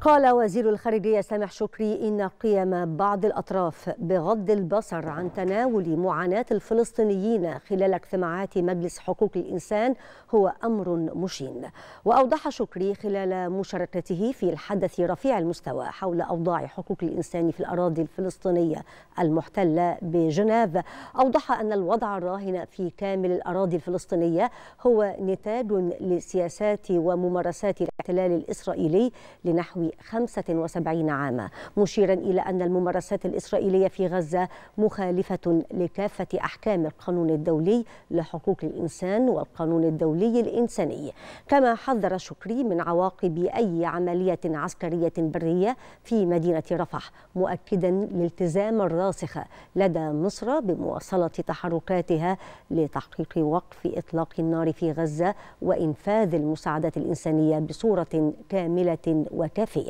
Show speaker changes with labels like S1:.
S1: قال وزير الخارجية سامح شكري إن قيام بعض الأطراف بغض البصر عن تناول معاناة الفلسطينيين خلال اجتماعات مجلس حقوق الإنسان هو أمر مشين وأوضح شكري خلال مشاركته في الحدث رفيع المستوى حول أوضاع حقوق الإنسان في الأراضي الفلسطينية المحتلة بجنيف أوضح أن الوضع الراهن في كامل الأراضي الفلسطينية هو نتاج لسياسات وممارسات الاحتلال الإسرائيلي لنحو 75 عاما مشيرا إلى أن الممارسات الإسرائيلية في غزة مخالفة لكافة أحكام القانون الدولي لحقوق الإنسان والقانون الدولي الإنساني كما حذر شكري من عواقب أي عملية عسكرية برية في مدينة رفح مؤكدا الالتزام الراسخ لدى مصر بمواصلة تحركاتها لتحقيق وقف إطلاق النار في غزة وإنفاذ المساعدات الإنسانية بصورة كاملة وكافية